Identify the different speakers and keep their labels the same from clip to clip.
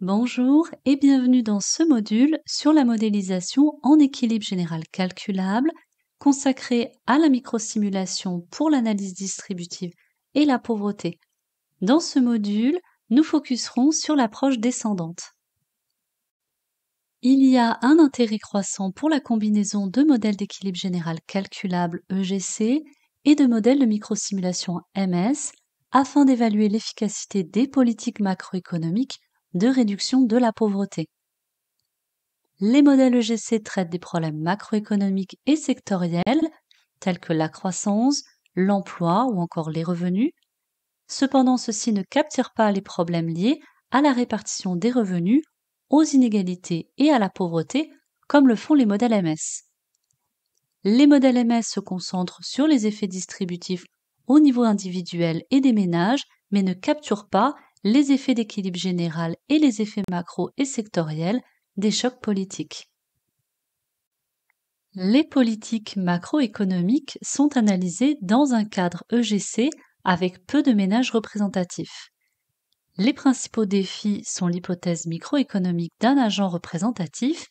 Speaker 1: Bonjour et bienvenue dans ce module sur la modélisation en équilibre général calculable consacré à la microsimulation pour l'analyse distributive et la pauvreté. Dans ce module, nous focuserons sur l'approche descendante. Il y a un intérêt croissant pour la combinaison de modèles d'équilibre général calculable EGC et de modèles de microsimulation MS afin d'évaluer l'efficacité des politiques macroéconomiques de réduction de la pauvreté. Les modèles EGC traitent des problèmes macroéconomiques et sectoriels tels que la croissance, l'emploi ou encore les revenus. Cependant, ceux-ci ne capturent pas les problèmes liés à la répartition des revenus, aux inégalités et à la pauvreté, comme le font les modèles MS. Les modèles MS se concentrent sur les effets distributifs au niveau individuel et des ménages, mais ne capturent pas les effets d'équilibre général et les effets macro et sectoriels des chocs politiques. Les politiques macroéconomiques sont analysées dans un cadre EGC avec peu de ménages représentatifs. Les principaux défis sont l'hypothèse microéconomique d'un agent représentatif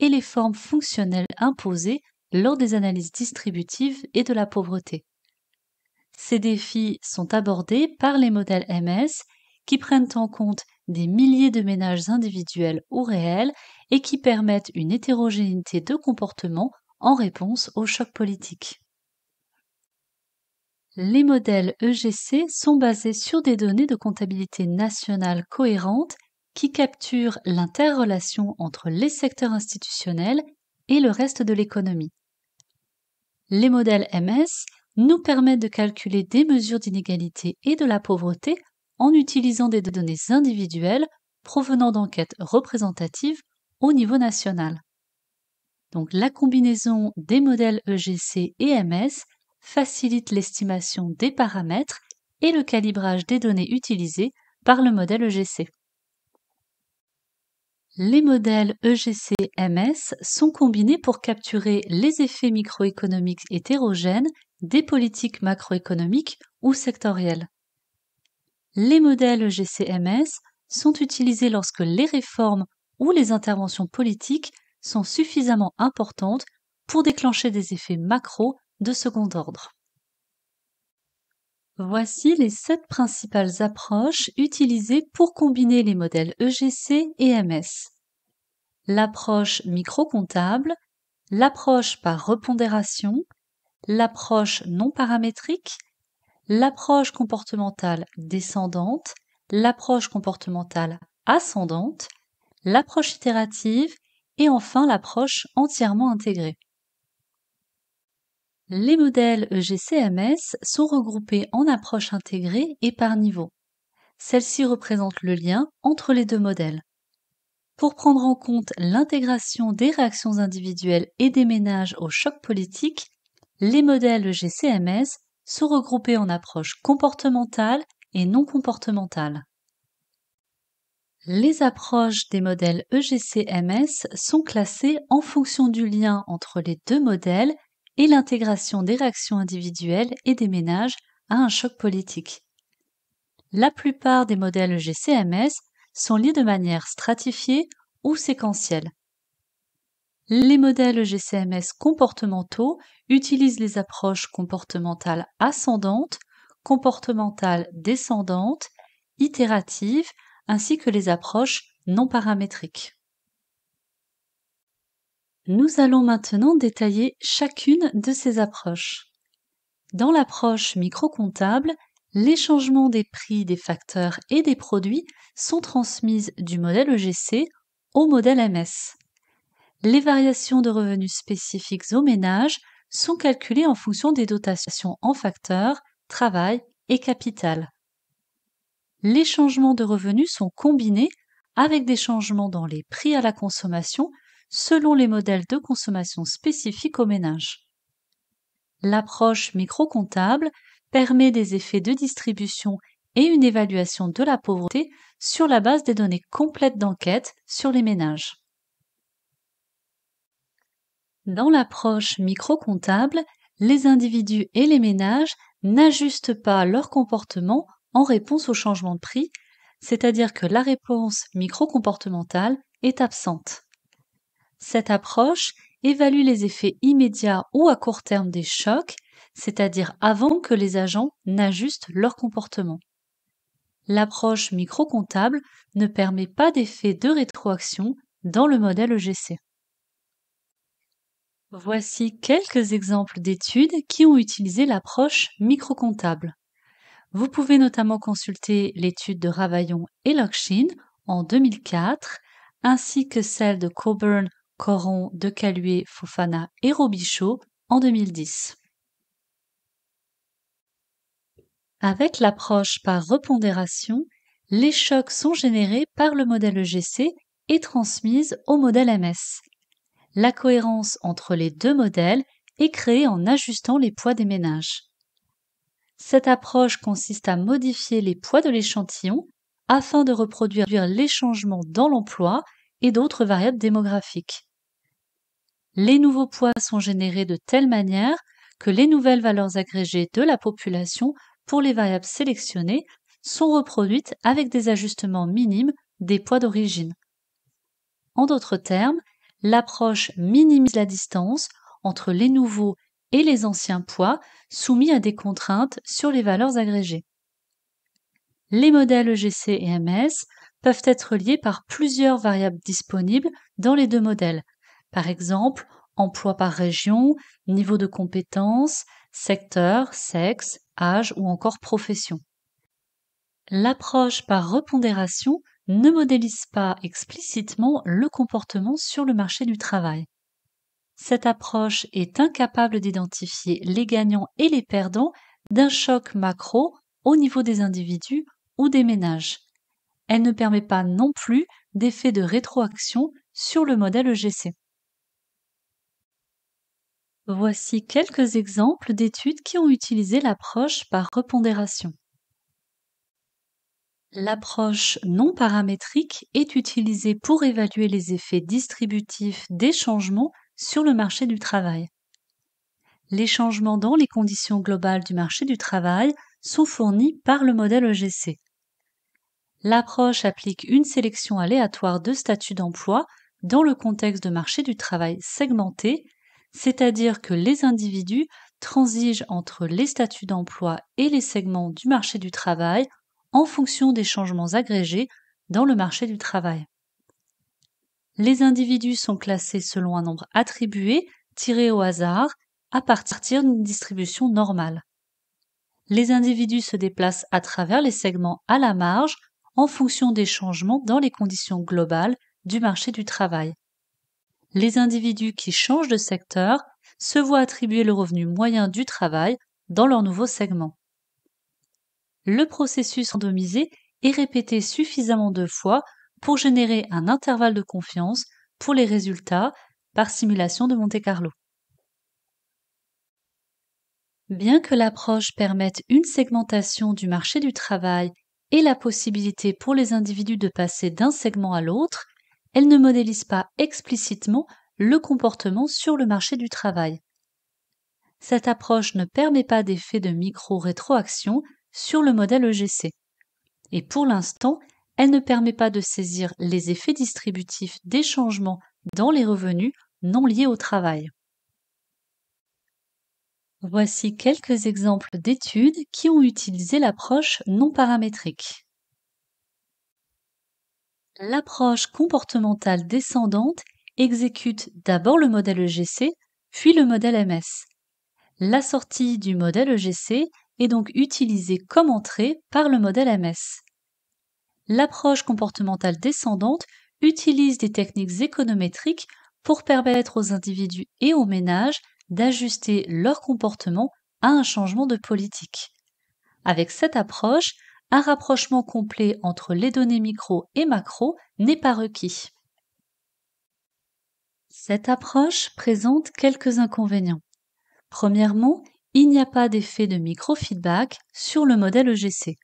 Speaker 1: et les formes fonctionnelles imposées lors des analyses distributives et de la pauvreté. Ces défis sont abordés par les modèles MS qui prennent en compte des milliers de ménages individuels ou réels et qui permettent une hétérogénéité de comportement en réponse aux chocs politiques. Les modèles EGC sont basés sur des données de comptabilité nationale cohérentes qui capturent l'interrelation entre les secteurs institutionnels et le reste de l'économie. Les modèles MS nous permettent de calculer des mesures d'inégalité et de la pauvreté en utilisant des données individuelles provenant d'enquêtes représentatives au niveau national. Donc la combinaison des modèles EGC et MS facilite l'estimation des paramètres et le calibrage des données utilisées par le modèle EGC. Les modèles EGC-MS sont combinés pour capturer les effets microéconomiques hétérogènes des politiques macroéconomiques ou sectorielles les modèles GCMS sont utilisés lorsque les réformes ou les interventions politiques sont suffisamment importantes pour déclencher des effets macro de second ordre. Voici les sept principales approches utilisées pour combiner les modèles EGC et MS. L'approche micro-comptable, l'approche par repondération, l'approche non paramétrique, l'approche comportementale descendante, l'approche comportementale ascendante, l'approche itérative et enfin l'approche entièrement intégrée. Les modèles EGCMS sont regroupés en approche intégrée et par niveau. Celle-ci représente le lien entre les deux modèles. Pour prendre en compte l'intégration des réactions individuelles et des ménages au choc politique, les modèles EGCMS sont regroupées en approches comportementales et non comportementales. Les approches des modèles EGCMS sont classées en fonction du lien entre les deux modèles et l'intégration des réactions individuelles et des ménages à un choc politique. La plupart des modèles egc sont liés de manière stratifiée ou séquentielle. Les modèles GCMS comportementaux utilisent les approches comportementales ascendantes, comportementales descendantes, itératives, ainsi que les approches non paramétriques. Nous allons maintenant détailler chacune de ces approches. Dans l'approche microcomptable, les changements des prix des facteurs et des produits sont transmises du modèle EGC au modèle MS les variations de revenus spécifiques aux ménages sont calculées en fonction des dotations en facteurs, travail et capital. Les changements de revenus sont combinés avec des changements dans les prix à la consommation selon les modèles de consommation spécifiques aux ménages. L'approche micro-comptable permet des effets de distribution et une évaluation de la pauvreté sur la base des données complètes d'enquête sur les ménages. Dans l'approche micro-comptable, les individus et les ménages n'ajustent pas leur comportement en réponse au changement de prix, c'est-à-dire que la réponse micro-comportementale est absente. Cette approche évalue les effets immédiats ou à court terme des chocs, c'est-à-dire avant que les agents n'ajustent leur comportement. L'approche micro-comptable ne permet pas d'effet de rétroaction dans le modèle EGC. Voici quelques exemples d'études qui ont utilisé l'approche microcomptable. Vous pouvez notamment consulter l'étude de Ravaillon et Lokshin en 2004, ainsi que celle de Coburn, Coron, De Fofana et Robichaud en 2010. Avec l'approche par repondération, les chocs sont générés par le modèle EGC et transmises au modèle MS la cohérence entre les deux modèles est créée en ajustant les poids des ménages. Cette approche consiste à modifier les poids de l'échantillon afin de reproduire les changements dans l'emploi et d'autres variables démographiques. Les nouveaux poids sont générés de telle manière que les nouvelles valeurs agrégées de la population pour les variables sélectionnées sont reproduites avec des ajustements minimes des poids d'origine. En d'autres termes, l'approche minimise la distance entre les nouveaux et les anciens poids soumis à des contraintes sur les valeurs agrégées. Les modèles EGC et MS peuvent être liés par plusieurs variables disponibles dans les deux modèles. Par exemple, emploi par région, niveau de compétence, secteur, sexe, âge ou encore profession. L'approche par repondération ne modélise pas explicitement le comportement sur le marché du travail. Cette approche est incapable d'identifier les gagnants et les perdants d'un choc macro au niveau des individus ou des ménages. Elle ne permet pas non plus d'effet de rétroaction sur le modèle EGC. Voici quelques exemples d'études qui ont utilisé l'approche par repondération. L'approche non paramétrique est utilisée pour évaluer les effets distributifs des changements sur le marché du travail. Les changements dans les conditions globales du marché du travail sont fournis par le modèle EGC. L'approche applique une sélection aléatoire de statuts d'emploi dans le contexte de marché du travail segmenté, c'est-à-dire que les individus transigent entre les statuts d'emploi et les segments du marché du travail en fonction des changements agrégés dans le marché du travail. Les individus sont classés selon un nombre attribué tiré au hasard à partir d'une distribution normale. Les individus se déplacent à travers les segments à la marge en fonction des changements dans les conditions globales du marché du travail. Les individus qui changent de secteur se voient attribuer le revenu moyen du travail dans leur nouveau segment le processus randomisé est répété suffisamment de fois pour générer un intervalle de confiance pour les résultats par simulation de Monte-Carlo. Bien que l'approche permette une segmentation du marché du travail et la possibilité pour les individus de passer d'un segment à l'autre, elle ne modélise pas explicitement le comportement sur le marché du travail. Cette approche ne permet pas d'effet de micro-rétroaction sur le modèle EGC. Et pour l'instant, elle ne permet pas de saisir les effets distributifs des changements dans les revenus non liés au travail. Voici quelques exemples d'études qui ont utilisé l'approche non paramétrique. L'approche comportementale descendante exécute d'abord le modèle EGC, puis le modèle MS. La sortie du modèle EGC est donc utilisée comme entrée par le modèle MS. L'approche comportementale descendante utilise des techniques économétriques pour permettre aux individus et aux ménages d'ajuster leur comportement à un changement de politique. Avec cette approche, un rapprochement complet entre les données micro et macro n'est pas requis. Cette approche présente quelques inconvénients. Premièrement, il n'y a pas d'effet de micro-feedback sur le modèle EGC.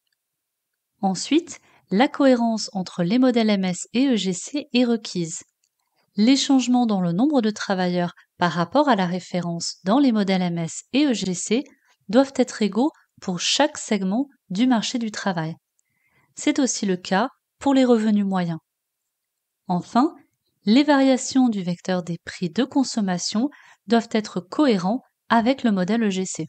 Speaker 1: Ensuite, la cohérence entre les modèles MS et EGC est requise. Les changements dans le nombre de travailleurs par rapport à la référence dans les modèles MS et EGC doivent être égaux pour chaque segment du marché du travail. C'est aussi le cas pour les revenus moyens. Enfin, les variations du vecteur des prix de consommation doivent être cohérentes avec le modèle EGC.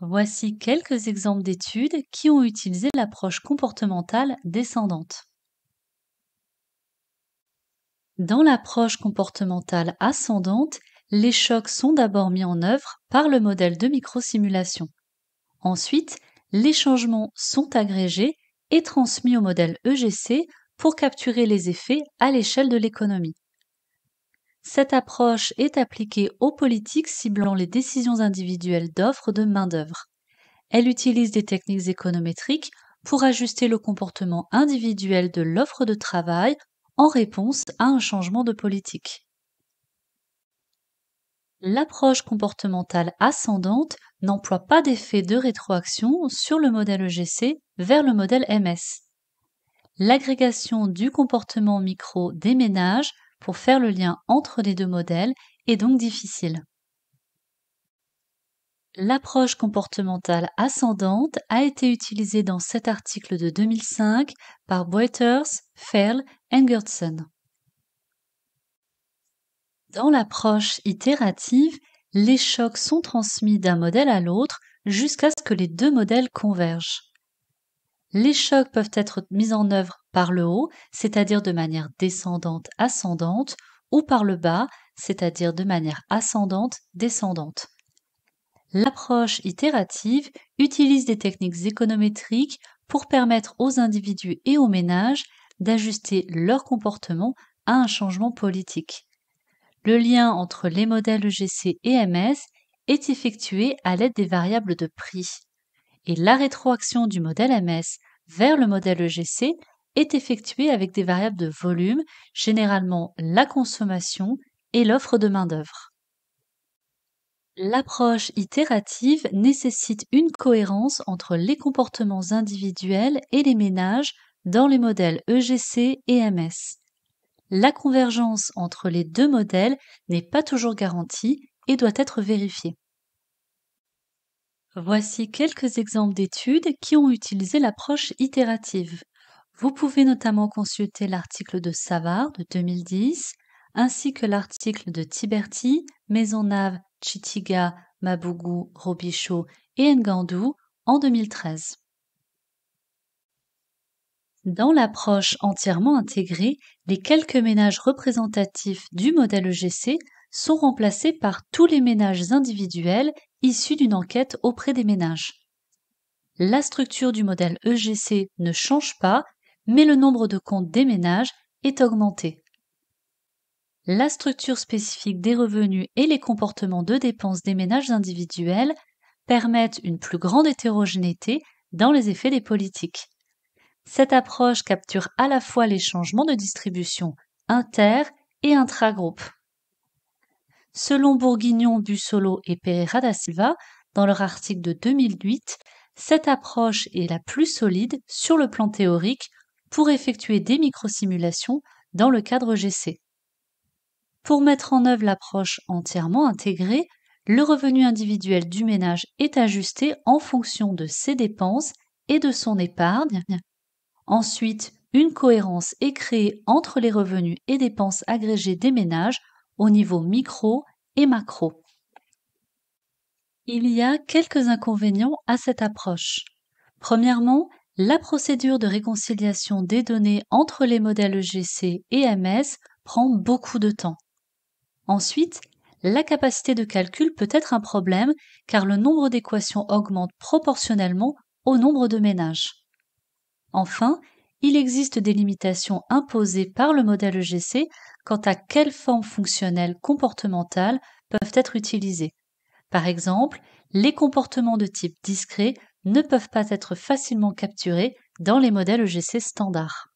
Speaker 1: Voici quelques exemples d'études qui ont utilisé l'approche comportementale descendante. Dans l'approche comportementale ascendante, les chocs sont d'abord mis en œuvre par le modèle de microsimulation. Ensuite, les changements sont agrégés et transmis au modèle EGC pour capturer les effets à l'échelle de l'économie. Cette approche est appliquée aux politiques ciblant les décisions individuelles d'offres de main-d'œuvre. Elle utilise des techniques économétriques pour ajuster le comportement individuel de l'offre de travail en réponse à un changement de politique. L'approche comportementale ascendante n'emploie pas d'effet de rétroaction sur le modèle EGC vers le modèle MS. L'agrégation du comportement micro des ménages pour faire le lien entre les deux modèles est donc difficile. L'approche comportementale ascendante a été utilisée dans cet article de 2005 par Boeters, Ferl et Gertsen. Dans l'approche itérative, les chocs sont transmis d'un modèle à l'autre jusqu'à ce que les deux modèles convergent. Les chocs peuvent être mis en œuvre par le haut, c'est-à-dire de manière descendante ascendante, ou par le bas, c'est-à-dire de manière ascendante descendante. L'approche itérative utilise des techniques économétriques pour permettre aux individus et aux ménages d'ajuster leur comportement à un changement politique. Le lien entre les modèles EGC et MS est effectué à l'aide des variables de prix. Et la rétroaction du modèle MS vers le modèle EGC est effectuée avec des variables de volume, généralement la consommation et l'offre de main-d'œuvre. L'approche itérative nécessite une cohérence entre les comportements individuels et les ménages dans les modèles EGC et MS. La convergence entre les deux modèles n'est pas toujours garantie et doit être vérifiée. Voici quelques exemples d'études qui ont utilisé l'approche itérative. Vous pouvez notamment consulter l'article de Savard de 2010, ainsi que l'article de Tiberti, Maisonnave, Chitiga, Mabougou, Robichaud et Ngandou en 2013. Dans l'approche entièrement intégrée, les quelques ménages représentatifs du modèle EGC sont remplacés par tous les ménages individuels issus d'une enquête auprès des ménages. La structure du modèle EGC ne change pas mais le nombre de comptes des ménages est augmenté. La structure spécifique des revenus et les comportements de dépenses des ménages individuels permettent une plus grande hétérogénéité dans les effets des politiques. Cette approche capture à la fois les changements de distribution inter et intra Selon Bourguignon, Bussolo et Pereira da Silva, dans leur article de 2008, cette approche est la plus solide sur le plan théorique pour effectuer des microsimulations dans le cadre GC. Pour mettre en œuvre l'approche entièrement intégrée, le revenu individuel du ménage est ajusté en fonction de ses dépenses et de son épargne. Ensuite, une cohérence est créée entre les revenus et dépenses agrégées des ménages au niveau micro et macro. Il y a quelques inconvénients à cette approche. Premièrement, la procédure de réconciliation des données entre les modèles EGC et MS prend beaucoup de temps. Ensuite, la capacité de calcul peut être un problème car le nombre d'équations augmente proportionnellement au nombre de ménages. Enfin, il existe des limitations imposées par le modèle EGC quant à quelles formes fonctionnelles comportementales peuvent être utilisées. Par exemple, les comportements de type discret ne peuvent pas être facilement capturés dans les modèles EGC standards.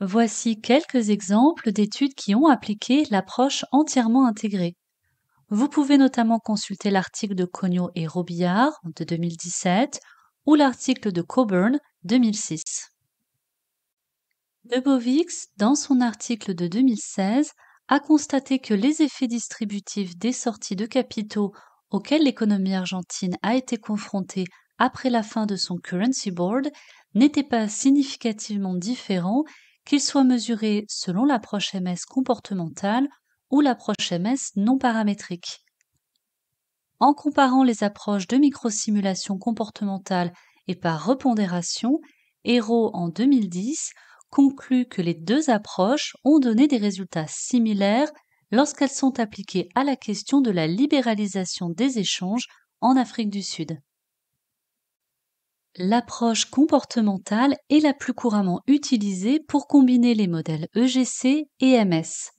Speaker 1: Voici quelques exemples d'études qui ont appliqué l'approche entièrement intégrée. Vous pouvez notamment consulter l'article de Cogno et Robillard de 2017 ou l'article de Coburn 2006. debovix dans son article de 2016, a constaté que les effets distributifs des sorties de capitaux auquel l'économie argentine a été confrontée après la fin de son currency board n'était pas significativement différent qu'il soit mesuré selon l'approche MS comportementale ou l'approche MS non paramétrique. En comparant les approches de microsimulation comportementale et par repondération, Hero en 2010 conclut que les deux approches ont donné des résultats similaires lorsqu'elles sont appliquées à la question de la libéralisation des échanges en Afrique du Sud. L'approche comportementale est la plus couramment utilisée pour combiner les modèles EGC et MS.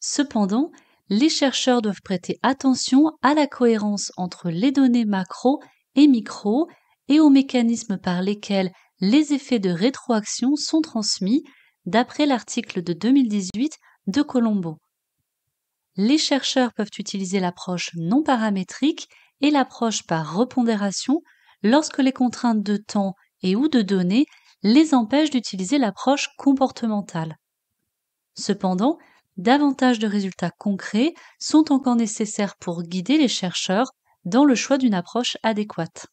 Speaker 1: Cependant, les chercheurs doivent prêter attention à la cohérence entre les données macro et micro et aux mécanismes par lesquels les effets de rétroaction sont transmis, d'après l'article de 2018 de Colombo les chercheurs peuvent utiliser l'approche non paramétrique et l'approche par repondération lorsque les contraintes de temps et ou de données les empêchent d'utiliser l'approche comportementale. Cependant, davantage de résultats concrets sont encore nécessaires pour guider les chercheurs dans le choix d'une approche adéquate.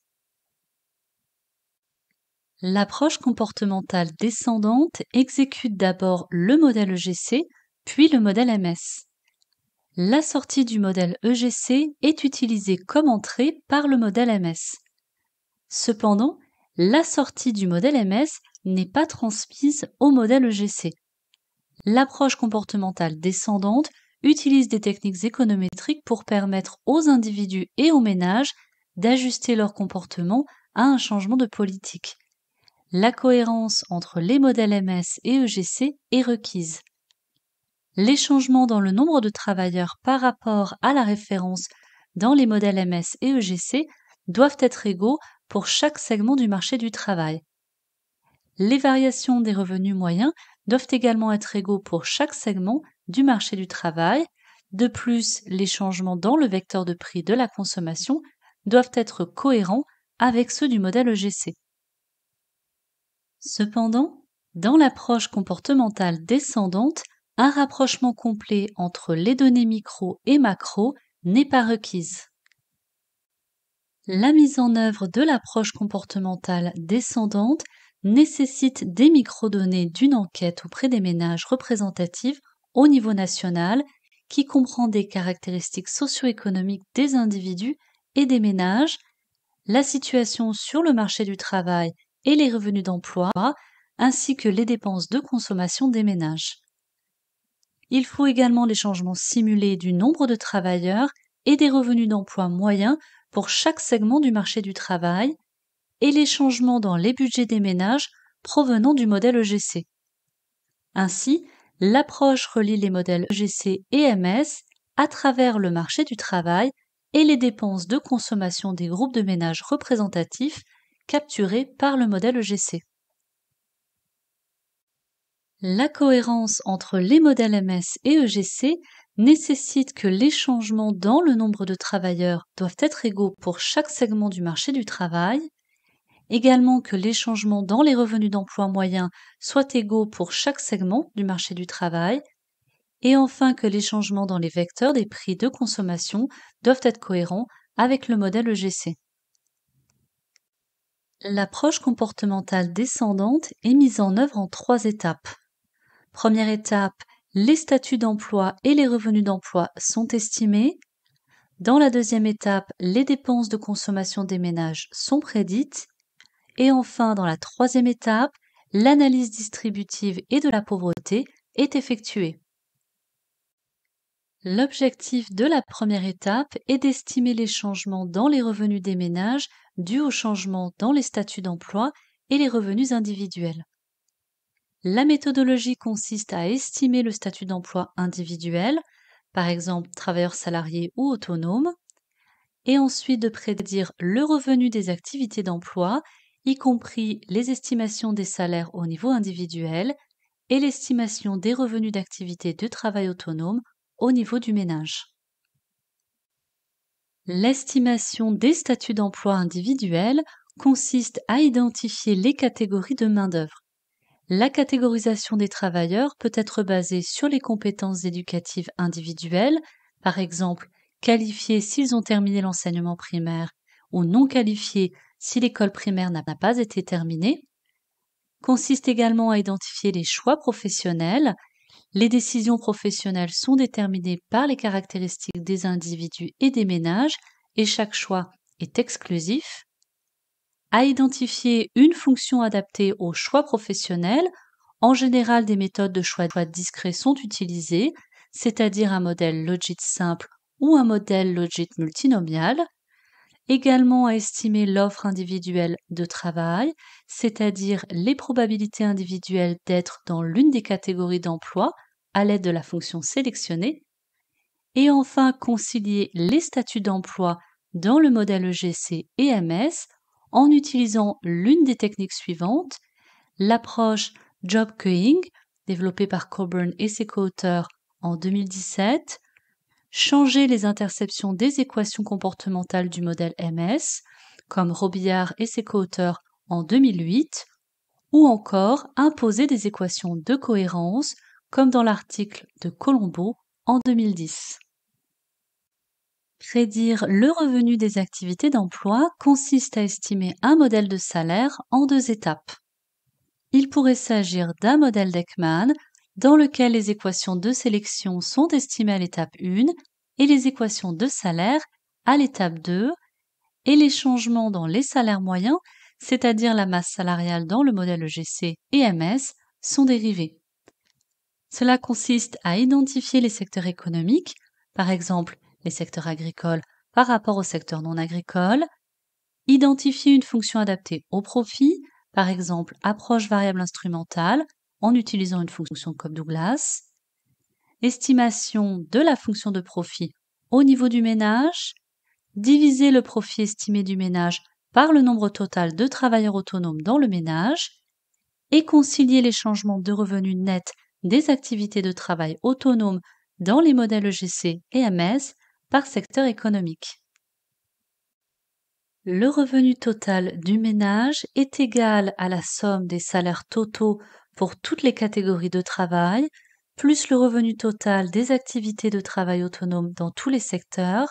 Speaker 1: L'approche comportementale descendante exécute d'abord le modèle EGC, puis le modèle MS la sortie du modèle EGC est utilisée comme entrée par le modèle MS. Cependant, la sortie du modèle MS n'est pas transmise au modèle EGC. L'approche comportementale descendante utilise des techniques économétriques pour permettre aux individus et aux ménages d'ajuster leur comportement à un changement de politique. La cohérence entre les modèles MS et EGC est requise les changements dans le nombre de travailleurs par rapport à la référence dans les modèles MS et EGC doivent être égaux pour chaque segment du marché du travail. Les variations des revenus moyens doivent également être égaux pour chaque segment du marché du travail. De plus, les changements dans le vecteur de prix de la consommation doivent être cohérents avec ceux du modèle EGC. Cependant, dans l'approche comportementale descendante, un rapprochement complet entre les données micro et macro n'est pas requise. La mise en œuvre de l'approche comportementale descendante nécessite des micro-données d'une enquête auprès des ménages représentatives au niveau national qui comprend des caractéristiques socio-économiques des individus et des ménages, la situation sur le marché du travail et les revenus d'emploi, ainsi que les dépenses de consommation des ménages. Il faut également les changements simulés du nombre de travailleurs et des revenus d'emploi moyens pour chaque segment du marché du travail et les changements dans les budgets des ménages provenant du modèle EGC. Ainsi, l'approche relie les modèles EGC et MS à travers le marché du travail et les dépenses de consommation des groupes de ménages représentatifs capturés par le modèle EGC. La cohérence entre les modèles MS et EGC nécessite que les changements dans le nombre de travailleurs doivent être égaux pour chaque segment du marché du travail, également que les changements dans les revenus d'emploi moyens soient égaux pour chaque segment du marché du travail, et enfin que les changements dans les vecteurs des prix de consommation doivent être cohérents avec le modèle EGC. L'approche comportementale descendante est mise en œuvre en trois étapes. Première étape, les statuts d'emploi et les revenus d'emploi sont estimés. Dans la deuxième étape, les dépenses de consommation des ménages sont prédites. Et enfin, dans la troisième étape, l'analyse distributive et de la pauvreté est effectuée. L'objectif de la première étape est d'estimer les changements dans les revenus des ménages dus aux changements dans les statuts d'emploi et les revenus individuels. La méthodologie consiste à estimer le statut d'emploi individuel, par exemple travailleur salarié ou autonome, et ensuite de prédire le revenu des activités d'emploi, y compris les estimations des salaires au niveau individuel et l'estimation des revenus d'activités de travail autonome au niveau du ménage. L'estimation des statuts d'emploi individuels consiste à identifier les catégories de main-d'œuvre, la catégorisation des travailleurs peut être basée sur les compétences éducatives individuelles, par exemple qualifiés s'ils ont terminé l'enseignement primaire ou non qualifiés si l'école primaire n'a pas été terminée, consiste également à identifier les choix professionnels. Les décisions professionnelles sont déterminées par les caractéristiques des individus et des ménages et chaque choix est exclusif à identifier une fonction adaptée au choix professionnel. En général, des méthodes de choix de discret sont utilisées, c'est-à-dire un modèle logit simple ou un modèle logit multinomial. Également à estimer l'offre individuelle de travail, c'est-à-dire les probabilités individuelles d'être dans l'une des catégories d'emploi à l'aide de la fonction sélectionnée. Et enfin, concilier les statuts d'emploi dans le modèle EGC et MS en utilisant l'une des techniques suivantes, l'approche Job Cueing, développée par Coburn et ses co-auteurs en 2017, changer les interceptions des équations comportementales du modèle MS, comme Robillard et ses co-auteurs en 2008, ou encore imposer des équations de cohérence, comme dans l'article de Colombo en 2010. Prédire le revenu des activités d'emploi consiste à estimer un modèle de salaire en deux étapes. Il pourrait s'agir d'un modèle d'Ekman dans lequel les équations de sélection sont estimées à l'étape 1 et les équations de salaire à l'étape 2 et les changements dans les salaires moyens, c'est-à-dire la masse salariale dans le modèle EGC et MS, sont dérivés. Cela consiste à identifier les secteurs économiques, par exemple les secteurs agricoles par rapport au secteur non agricole, identifier une fonction adaptée au profit, par exemple approche variable instrumentale en utilisant une fonction comme Douglas, estimation de la fonction de profit au niveau du ménage, diviser le profit estimé du ménage par le nombre total de travailleurs autonomes dans le ménage, et concilier les changements de revenus nets des activités de travail autonomes dans les modèles EGC et MS par secteur économique. Le revenu total du ménage est égal à la somme des salaires totaux pour toutes les catégories de travail, plus le revenu total des activités de travail autonome dans tous les secteurs,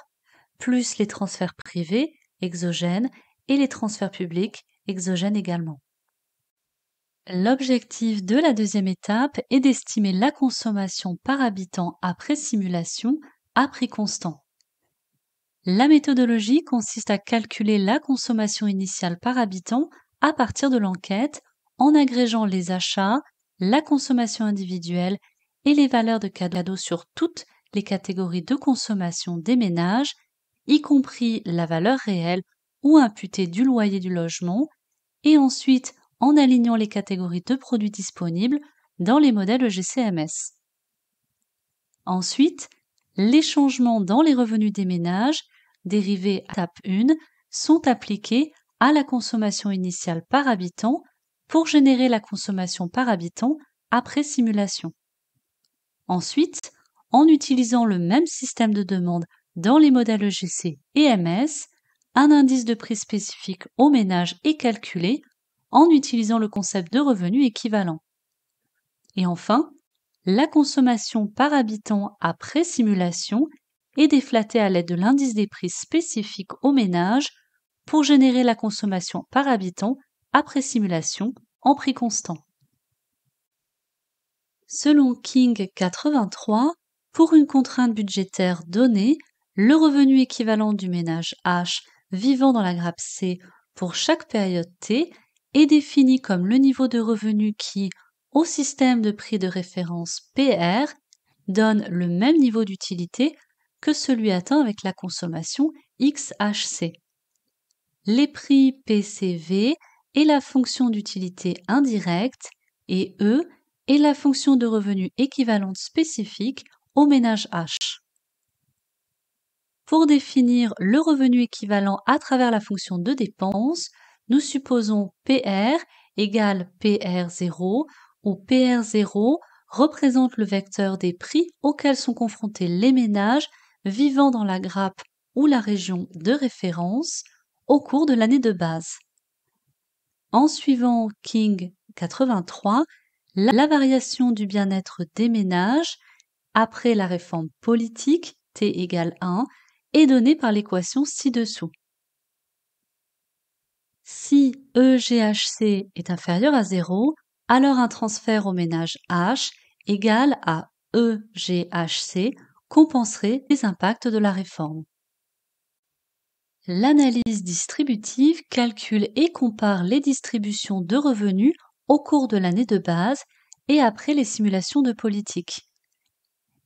Speaker 1: plus les transferts privés, exogènes, et les transferts publics, exogènes également. L'objectif de la deuxième étape est d'estimer la consommation par habitant après simulation à prix constant. La méthodologie consiste à calculer la consommation initiale par habitant à partir de l'enquête en agrégeant les achats, la consommation individuelle et les valeurs de cadeaux sur toutes les catégories de consommation des ménages, y compris la valeur réelle ou imputée du loyer du logement, et ensuite en alignant les catégories de produits disponibles dans les modèles GCMS. Ensuite, les changements dans les revenus des ménages dérivées à étape 1 sont appliquées à la consommation initiale par habitant pour générer la consommation par habitant après simulation. Ensuite, en utilisant le même système de demande dans les modèles EGC et MS, un indice de prix spécifique au ménage est calculé en utilisant le concept de revenu équivalent. Et enfin, la consommation par habitant après simulation et déflatée à l'aide de l'indice des prix spécifique au ménage pour générer la consommation par habitant après simulation en prix constant. Selon King 83, pour une contrainte budgétaire donnée, le revenu équivalent du ménage H vivant dans la grappe C pour chaque période T est défini comme le niveau de revenu qui, au système de prix de référence PR, donne le même niveau d'utilité que celui atteint avec la consommation XHC. Les prix PCV et la fonction d'utilité indirecte et E et la fonction de revenu équivalente spécifique au ménage H. Pour définir le revenu équivalent à travers la fonction de dépense, nous supposons PR égale PR0 où PR0 représente le vecteur des prix auxquels sont confrontés les ménages vivant dans la grappe ou la région de référence au cours de l'année de base. En suivant King 83, la variation du bien-être des ménages après la réforme politique T égale 1 est donnée par l'équation ci-dessous. Si EGHC est inférieur à 0, alors un transfert au ménage H égale à EGHC compenserait les impacts de la réforme. L'analyse distributive calcule et compare les distributions de revenus au cours de l'année de base et après les simulations de politique.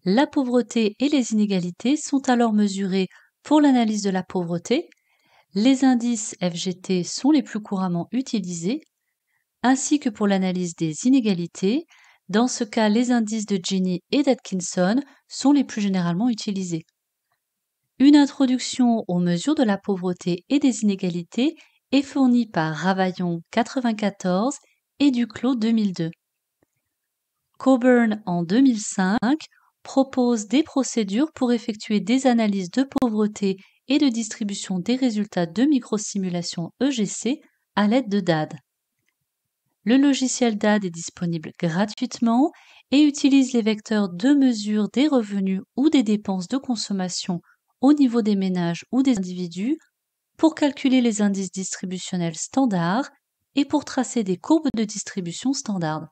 Speaker 1: La pauvreté et les inégalités sont alors mesurées pour l'analyse de la pauvreté. Les indices FGT sont les plus couramment utilisés, ainsi que pour l'analyse des inégalités, dans ce cas, les indices de Gini et d'Atkinson sont les plus généralement utilisés. Une introduction aux mesures de la pauvreté et des inégalités est fournie par Ravaillon 94 et Duclos 2002. Coburn en 2005 propose des procédures pour effectuer des analyses de pauvreté et de distribution des résultats de microsimulation EGC à l'aide de DAD. Le logiciel DAD est disponible gratuitement et utilise les vecteurs de mesure des revenus ou des dépenses de consommation au niveau des ménages ou des individus pour calculer les indices distributionnels standards et pour tracer des courbes de distribution standards.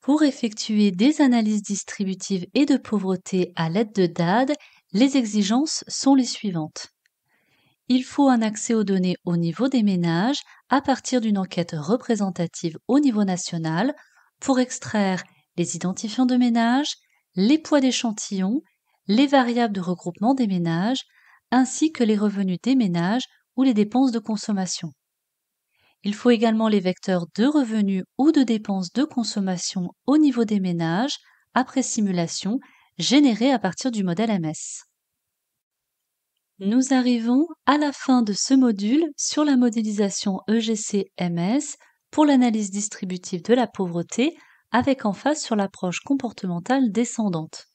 Speaker 1: Pour effectuer des analyses distributives et de pauvreté à l'aide de DAD, les exigences sont les suivantes il faut un accès aux données au niveau des ménages à partir d'une enquête représentative au niveau national pour extraire les identifiants de ménage, les poids d'échantillon, les variables de regroupement des ménages, ainsi que les revenus des ménages ou les dépenses de consommation. Il faut également les vecteurs de revenus ou de dépenses de consommation au niveau des ménages après simulation générés à partir du modèle MS. Nous arrivons à la fin de ce module sur la modélisation EGC-MS pour l'analyse distributive de la pauvreté avec en face sur l'approche comportementale descendante.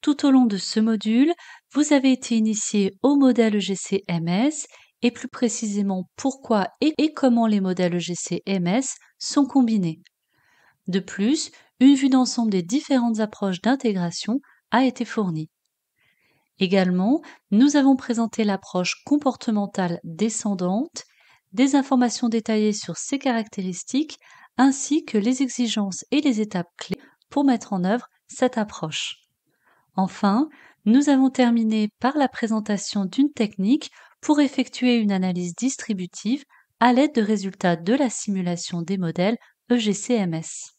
Speaker 1: Tout au long de ce module, vous avez été initié au modèle EGC-MS et plus précisément pourquoi et comment les modèles EGC-MS sont combinés. De plus, une vue d'ensemble des différentes approches d'intégration a été fournie. Également, nous avons présenté l'approche comportementale descendante, des informations détaillées sur ses caractéristiques, ainsi que les exigences et les étapes clés pour mettre en œuvre cette approche. Enfin, nous avons terminé par la présentation d'une technique pour effectuer une analyse distributive à l'aide de résultats de la simulation des modèles EGCMS.